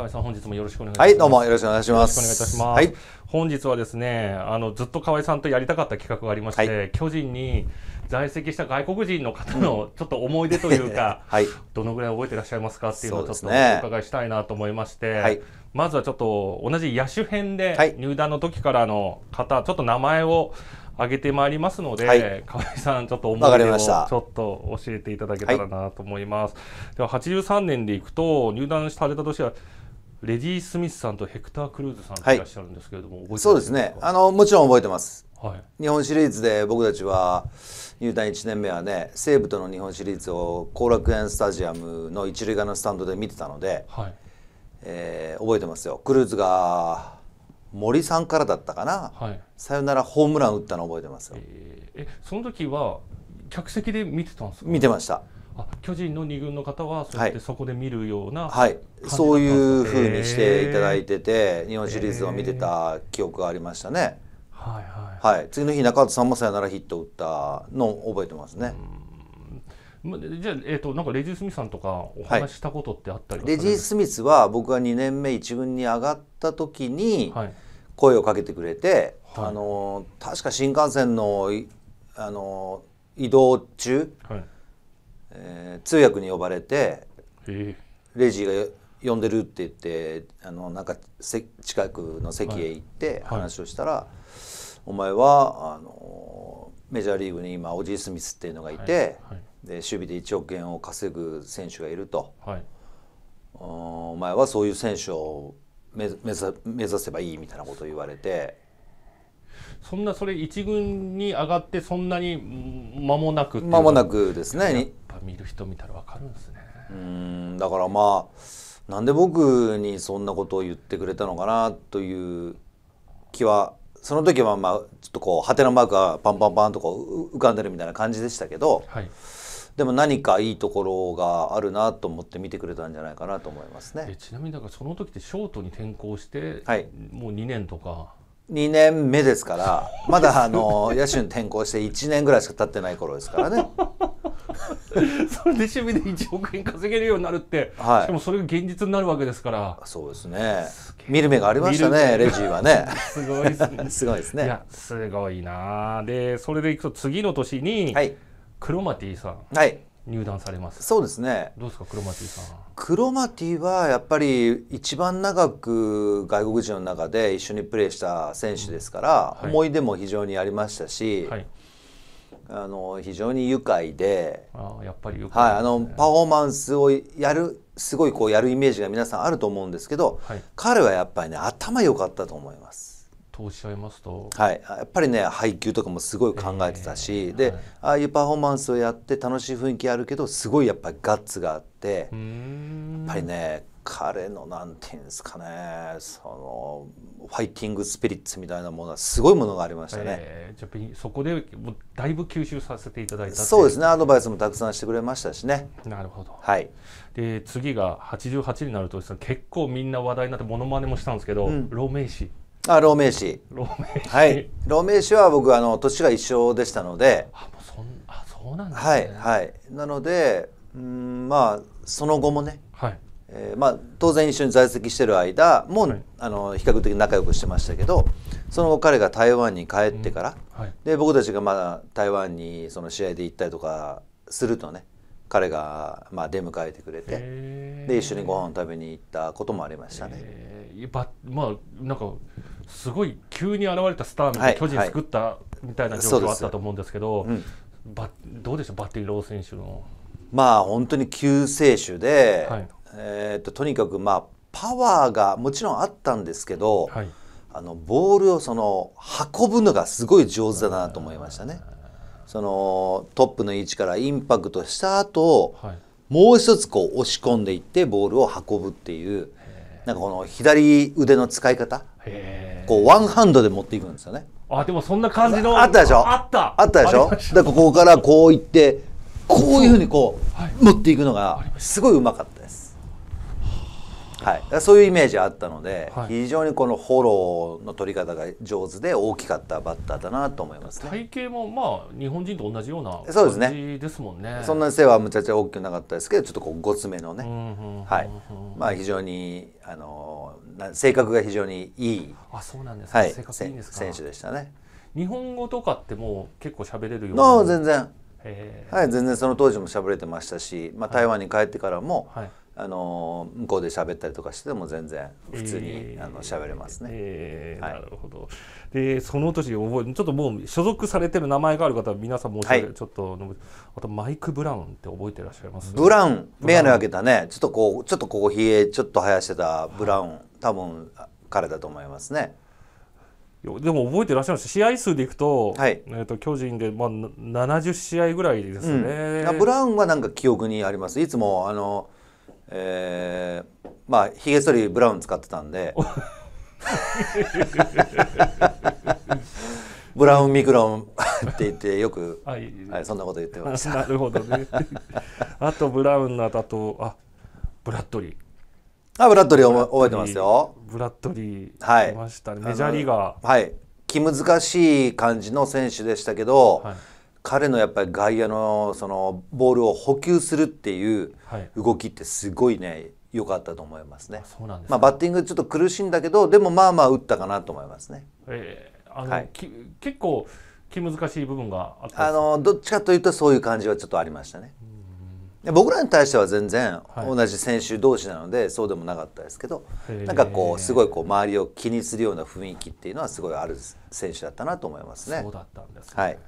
河合さん、本日もよろしくお願いします。はい、どうもよろしくお願いします。よろしくお願いいたします。はい、本日はですね、あのずっと河合さんとやりたかった企画がありまして、はい、巨人に在籍した外国人の方のちょっと思い出というか、はい、どのぐらい覚えていらっしゃいますかっていうのをちょっとお伺いしたいなと思いまして、ねはい、まずはちょっと同じ野手編で入団の時からの方、ちょっと名前を挙げてまいりますので、はい、河合さん、ちょっと思い出をちょっと教えていただけたらなと思います。はい、では83年でいくと、入団された年は、レディ・スミスさんとヘクター・クルーズさんがいらっしゃるんですけれども、はい、そうですねあのもちろん覚えてます、はい、日本シリーズで僕たちは入団1年目はね西武との日本シリーズを後楽園スタジアムの一塁側のスタンドで見てたので、はいえー、覚えてますよクルーズが森さんからだったかな、はい、サヨナラホームラン打ったの覚えてますよ、えー、えその時は客席で見てたんですか見てました巨人の2軍の方はそってそこで見るような、はい、そういうふうにしていただいてて、日本シリーズを見てた記憶がありましたね。はいはいはい、次の日中畑さんもさよならヒット打ったのを覚えてますね。じゃあ、えーと、なんかレジー・スミスさんとかお話したことってあったり、はい、レジー・スミスは僕が2年目1軍に上がった時に声をかけてくれて、はい、あの確か新幹線のあの移動中、はいえー、通訳に呼ばれて、えレイジーが呼んでるって言ってあのなんかせ近くの席へ行って話をしたら、はいはい、お前はあのメジャーリーグに今オジー・スミスっていうのがいて、はい、で守備で1億円を稼ぐ選手がいると、お前はそういう選手を目目目指せばいいみたいなことを言われて。そんなそれ一軍に上がってそんなに間もなく間もなくですね見る人見たらわかるんですねうんだからまあなんで僕にそんなことを言ってくれたのかなという気はその時はまあちょっとこう果てのマークがパンパンパンとか浮かんでるみたいな感じでしたけど、はい、でも何かいいところがあるなと思って見てくれたんじゃないかなと思いますね。ちなみにだからその時ってショートに転向して、はい、もう2年とか2年目ですからまだあの野手に転向して1年ぐらいしか経ってない頃ですからね。それで趣味で1億円稼げるようになるって、はい、しかもそれが現実になるわけですからそうですね見る目がありましたねレジはね すごいですね すごいですねいやすごいなでそれでいくと次の年に、はい、クロマティさん、はい、入団されますそうですねどうですかクロマティさんクロマティはやっぱり一番長く外国人の中で一緒にプレーした選手ですから、うんはい、思い出も非常にありましたし、はいあの非常に愉快ではい、あのパフォーマンスをやるすごいこうやるイメージが皆さんあると思うんですけど、はい、彼はやっぱりね頭良かったと思います。とおっしゃいますと、はい、やっぱりね配球とかもすごい考えてたし、えー、で、はい、ああいうパフォーマンスをやって楽しい雰囲気あるけどすごいやっぱりガッツがあってやっぱりね彼のなんていうんですかねそのファイティングスピリッツみたいなものはすごいものがありましたね、えー、じゃそこでもうだいぶ吸収させていただいたそうですねアドバイスもたくさんしてくれましたしねなるほど、はい、で次が88になると、ね、結構みんな話題になってものまねもしたんですけど、うん、老名詞あ老名詞老名詞はい老名詞は僕あの年が一緒でしたのであもうそんあそうなんですねはいはいなのでうんまあその後もね、はい、えーまあ、当然一緒に在籍してる間も、はい、あの比較的仲良くしてましたけどその後彼が台湾に帰ってから、うんはい、で僕たちがまだ台湾にその試合で行ったりとかするとね彼がまあ出迎えてくれてで一緒にご飯を食べに行ったこともありましたね。まあなんかすごい急に現れたスターみたいな巨人作ったみたいな状況あったと思うんですけど、はいうん、どうでしょうバッテーロー選手の。まあ本当に救世主で、はいえー、ととにかくまあパワーがもちろんあったんですけど、はい、あのボールをその運ぶのがすごい上手だなと思いましたね。そのトップの位置からインパクトした後、はい、もう一つこう押し込んでいってボールを運ぶっていうなんかこの左腕の使い方こうワンハンドで持っていくんですよね。あでもそんな感じのあったでしょあったあったでしょでここからこういってこういうふうにこう、はい、持っていくのがすごいうまかったです。はい、そういうイメージあったので、はい、非常にこのフォローの取り方が上手で大きかったバッターだなと思います、ね、体型もまあ日本人と同じような感じですもんね。そねそんなに背はむちゃくちゃ大きくなかったですけどちょっとこうごつめのね、はい、まあ非常にあの性格が非常にいいあそうなんですか、はい、選手でしたね。日本語とかってもう結構喋れるような全然、はい、全然その当時も喋れてましたし、まあ、台湾に帰ってからも、はいあの向こうで喋ったりとかしても全然普通に、えー、あの喋れますね、えー、はい、なるほどでその年覚えちょっともう所属されてる名前がある方は皆さんも訳、はい、ちょっとあとマイク・ブラウンって覚えてらっしゃいますブラウン眼鏡を開けたねちょっとこうちょっとこうひえちょっと生やしてたブラウン、はい、多分彼だと思いますねでも覚えてらっしゃいます試合数でいくと,、はい、えーと、と巨人で、まあ、70試合ぐらいですね、うん、ブラウンはなんか記憶にありますいつもあのえー、まあひげ剃りブラウン使ってたんで ブラウンミクロン って言ってよく、はい、そんなこと言ってました。なるほどね。あとブラウンのだとあブラッドリー。あブラッドリー覚えてますよ。ブラッドリー、はい、ましたね。メジャーリーガー。はい。気難しい感じの選手でしたけど、はい彼のやっぱり外野のそのボールを補給するっていう動きってすごいね良、かったと思いますね。そうすねまあ、バッティングちょっと苦しいんだけどでもまあまあ打ったかなと思いますね。えー、あの、はい、結構気難しい部分があのどっちかというとそういう感じはちょっとありましたね。僕らに対しては全然同じ選手同士なのでそうでもなかったですけど、はい、なんかこうすごいこう周りを気にするような雰囲気っていうのはすごいある選手だったなと思いますね。そうだったんです、ね、はい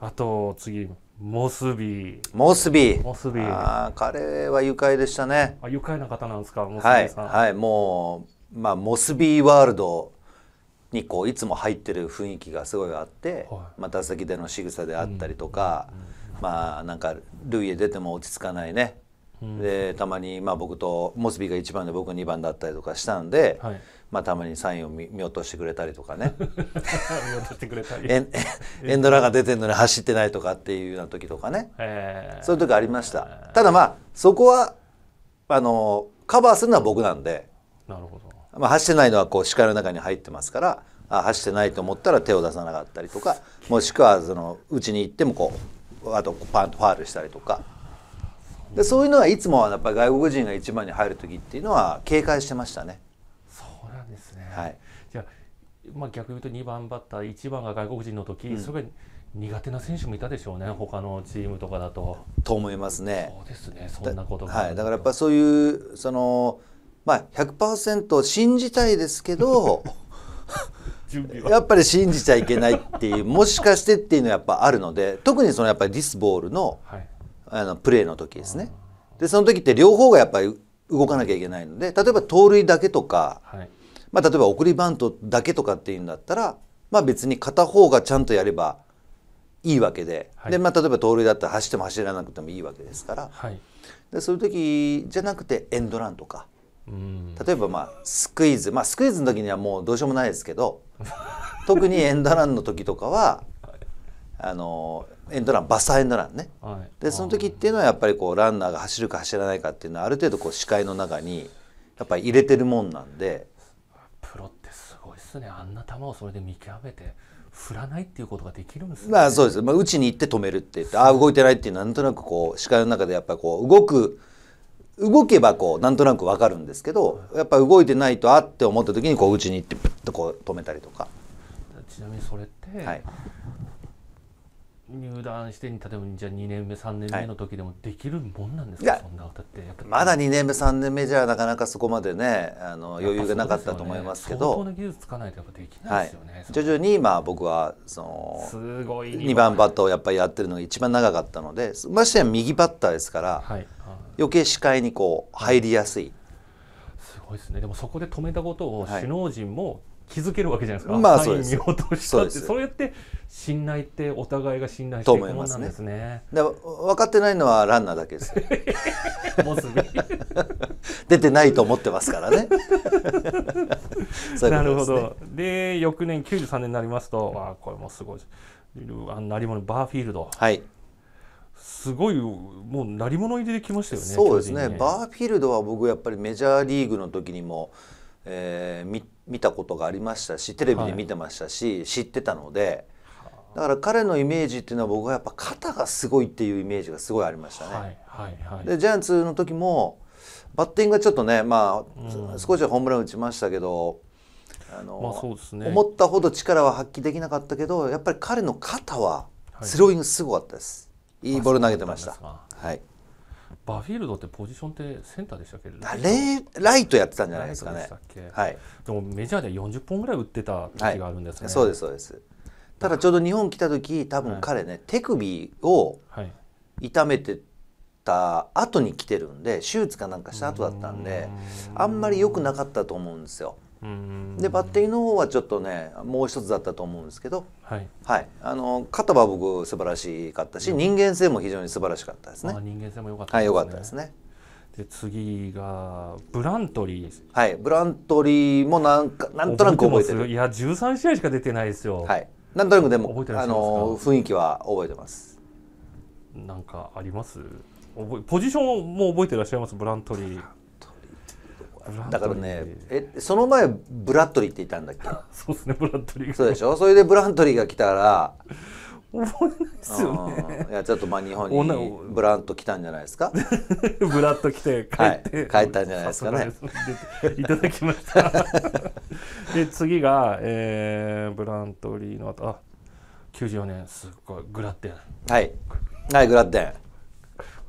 あと次モスビーモスビーモスビーあ彼は愉快でしたねあ愉快な方なんですかモスビーさん、はい、はい、もう、まあ、モスビーワールドにこういつも入ってる雰囲気がすごいあって、はい、まあ、打席での仕草であったりとか、うんうんうん、まあなんか塁へ出ても落ち着かないねでたまにまあ僕とモスビーが1番で僕が2番だったりとかしたんで、はい、まあ、たまにサインを見落としてくれたりとかね 見落としてくれたりエンエンドラが出てるのに走ってないとかっていうような時とかね、えー、そういう時ありました、えー、ただまあそこはあのカバーするのは僕なんでなるほど、まあ、走ってないのはこう視界の中に入ってますからあ走ってないと思ったら手を出さなかったりとかもしくはそのうちに行ってもこうあとパンとファールしたりとか。でそういうのはいつもやっぱり外国人が一番に入る時っていうのは警戒してましたね。そうなんですね、はい、じゃまあ、逆に言うと二番バッター一番が外国人の時、うん、それ苦手な選手もいたでしょうね他のチームとかだと。と思いますね。そうですねそんなことはい、だからやっぱそういうその、まあ100、100%信じたいですけどやっぱり信じちゃいけないっていうもしかしてっていうのはやっぱあるので特にそのやっぱりディスボールの。はいあのプレーの時ですね。でその時って両方がやっぱり動かなきゃいけないので例えば盗塁だけとか、はい、まあ、例えば送りバントだけとかっていうんだったら、まあ、別に片方がちゃんとやればいいわけではい、でまあ、例えば盗塁だったら走っても走らなくてもいいわけですから、はい、でそういう時じゃなくてエンドランとか、例えばまあスクイズ、まあ、スクイズの時にはもうどうしようもないですけど特にエンドランの時とかはあのエンドランバスターエンドランね、はい、でその時っていうのはやっぱりこうランナーが走るか走らないかっていうのはある程度こう視界の中にやっぱり入れてるもんなんでプロってすごいっすねあんな球をそれで見極めて振らないっていうことができるんです、ね、まあそうです、まあ、打ちに行って止めるって言ってああ動いてないっていうなんとなくこう視界の中でやっぱりこう動く動けばこうなんとなく分かるんですけどやっぱ動いてないとあって思った時にこう打ちに行ってプッとこう止めたりとか。ちなみにそれって、はい、入団して例えばじゃあ2年目3年目の時でもできるもんなんですか、はい、そんな歌ってまだ2年目3年目じゃなかなかそこまでねあの余裕がなかったと思いますけど、ね、技術つかないとやっぱできないですよね、はい、徐々にまあ僕はそのすごい2番バッターをやっぱりやってるのが一番長かったのでましてや右バッターですから、はい、余計視界にこう入りやすい、すごいですねでもそこで止めたことを首脳陣も、気づけるわけじゃないですか、まあ、そうですそうですそれって信頼ってお互いが信頼していくもんなんですねで、ね、分かってないのはランナーだけです出てないと思ってますからねね、なるほどで翌年九十三年になりますとあこれもすごいあなりものバーフィールドはいすごいもう鳴り物入りできましたよねそうですね、ね、バーフィールドは僕やっぱりメジャーリーグの時にも、えー、見見たことがありましたしテレビで見てましたし、はい、知ってたのでだから彼のイメージっていうのは僕はやっぱ肩がすごいっていうイメージがすごいありましたね。はいはい、でジャイアンツの時もバッティングがちょっとね、まあ、少しホームラン打ちましたけど、あの、ね、思ったほど力は発揮できなかったけどやっぱり彼の肩はスローイングすごかったです。いいボール投げてました。はいバフィールドってポジションってセンターでしたっけレライトやってたんじゃないですかねで,、はい、でもメジャーでは40本ぐらい打ってた時があるんですね、はい、そうですそうですただちょうど日本来た時多分彼ね、はい、手首を痛めてた後に来てるんで手術かなんかした後だったんであんまり良くなかったと思うんですよでバッテリーの方はちょっとねもう一つだったと思うんですけど、はい、はい、あの肩は僕素晴らしかったし、人間性も非常に素晴らしかったですね。人間性も良かったですね。はい、ったですね。で次がブラントリー、はい、ブラントリーもなんかなんとなく覚えてる。いや13試合しか出てないですよ。はい、なんとなくでもあの雰囲気は覚えてます。なんかあります？覚えポジションも覚えてらっしゃいますブラントリー。だからねえその前ブラッドリーっていたんだっけ そうですねブラッドリーがそうでしょそれでブラッドリーが来たら覚えないですよね。いやちょっとまあ日本にブラント来たんじゃないですか。ブラッド来て帰って、はい、帰ったんじゃないですかね。いただきました。で次が、えー、ブラントリーの後あ94年すごいグラッテン。はいはいグラッテン。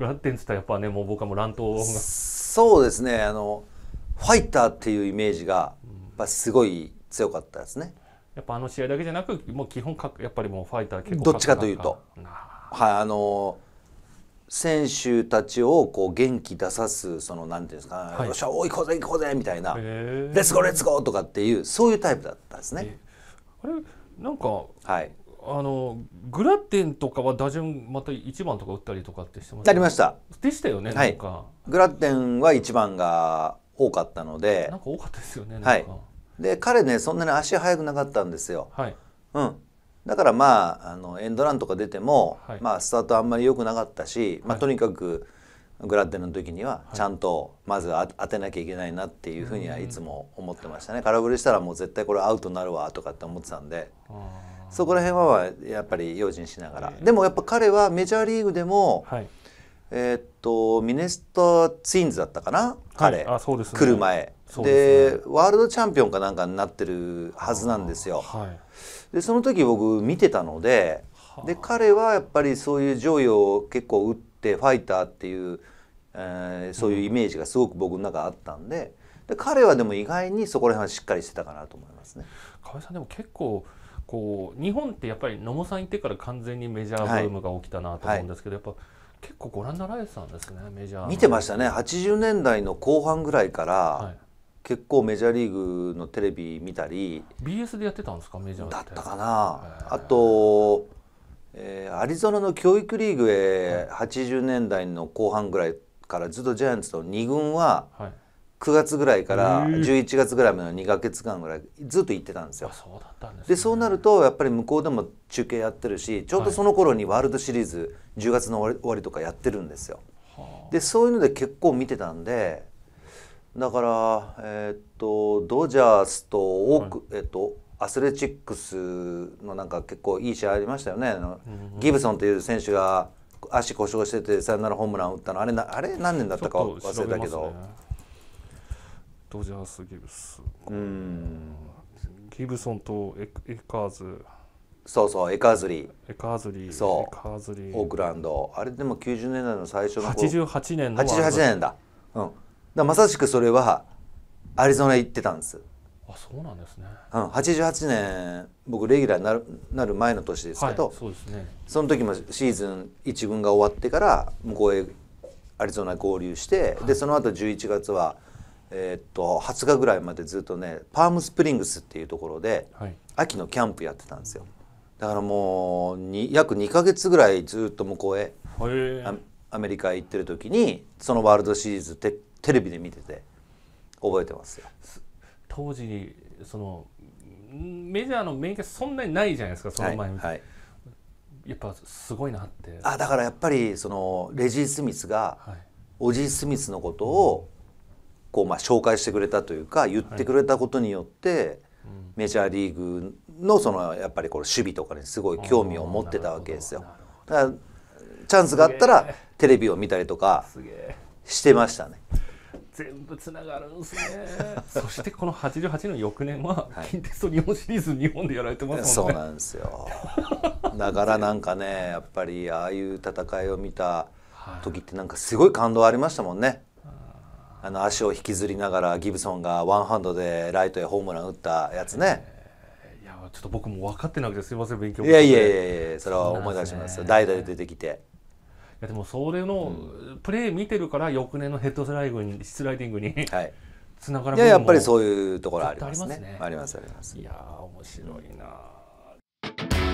グラッテンっつったらやっぱねもう僕はもう乱闘が。そうですねあの。ファイターっていうイメージがやっすごい強かったですね。やっぱあの試合だけじゃなくもう基本かやっぱりもうファイター結構どっちかというと、はい、あの選手たちをこう元気出さすそのなんていうんですか、はい、よっしゃお行こうぜ行こうぜみたいな「レッツゴーレッツゴー」とかっていうそういうタイプだったんですね。あれなんか、はい、あのグラッテンとかは打順また一番とか打ったりとかってしてました、ね、ありましたでしたよね、はい、グラッテンは一番が多かったのでなんか多かったですよねはいで彼ねそんなに足速くなかったんですよ、はい、うん、だからまああのエンドランとか出ても、はい、まあ、スタートあんまり良くなかったし、まあ、とにかくグラッデの時にはちゃんとまずあ、当てなきゃいけないなっていうふうにはいつも思ってましたね空振りしたらもう絶対これアウトになるわとかって思ってたんでそこら辺はやっぱり用心しながら、でもやっぱ彼はメジャーリーグでも、はいえー、っとミネストツインズだったかな、彼、はい、あそうです、ね、来る前で、ね、ワールドチャンピオンかなんかになってるはずなんですよ。はい、でその時僕見てたのでで彼はやっぱりそういう上位を結構打ってファイターっていう、えー、そういうイメージがすごく僕の中あったんでで彼はでも意外にそこら辺はしっかりしてたかなと思いますね。河合さんでも結構こう日本ってやっぱり野茂さんいてから完全にメジャーブームが起きたなと思うんですけど、はい、やっぱ結構ご覧になられてたんですねメジャー見てましたね80年代の後半ぐらいから、はい、結構メジャーリーグのテレビ見たり BS でやってたんですかメジャーだったかなあと、えー、アリゾナの教育リーグへ80年代の後半ぐらいからずっとジャイアンツと2軍は、はい9月ぐらいから11月ぐらいまでの2か月間ぐらいずっと行ってたんですよ。そうだったんです、ね、でそうなるとやっぱり向こうでも中継やってるしちょうどその頃にワールドシリーズ10月の終わりとかやってるんですよ。でそういうので結構見てたんでだからえー、っとドジャースとオーク、はい、えー、っとアスレチックスのなんか結構いい試合ありましたよね。ギブソンという選手が足故障しててサヨナラホームラン打ったのあれなあれ何年だったか忘れたけど。ドジャース・ギブスうんギブソンとエエカーズそうそうエカーズリーエカーズリーそうエカーズリーオークランドあれでも90年代の最初の88年の88年だうんだまさしくそれはアリゾナ行ってたんですあそうなんですね、うん、88年僕レギュラーになるなる前の年ですけど、はい、そうですね、その時もシーズン1軍が終わってから向こうへアリゾナ合流して、はい、でその後11月はえー、っと20日ぐらいまでずっとねパームスプリングスっていうところで、秋のキャンプやってたんですよだからもうに約2か月ぐらいずっと向こうへアメリカへ行ってる時にそのワールドシリーズテテレビで見てて覚えてますよ当時そのメジャーの面イそんなにないじゃないですかその前、はい、はい、やっぱすごいなってあだからやっぱりそのレジー・スミスが、はい、オジー・スミスのことを、うんこうまあ紹介してくれたというか言ってくれたことによって、メジャーリーグのそのやっぱりこ守備とかにすごい興味を持ってたわけですよ。だからチャンスがあったらテレビを見たりとかしてましたね。全部つながるんですねそしてこの88の翌年は、金近鉄と日本シリーズ日本でやられてますもんねそうなんですよだからなんかねやっぱりああいう戦いを見た時ってなんかすごい感動ありましたもんねあの足を引きずりながらギブソンがワンハンドでライトへホームラン打ったやつね。いやちょっと僕も分かってなくてすみません勉強いやいやいやいやそれは思い出します代々、出てきて。いやでもそれのプレー見てるから翌年のヘッドスライディングにスライディングに、はい、つながるいややっぱりそういうところありますね。あります、ね、ありますあります。いや面白いな。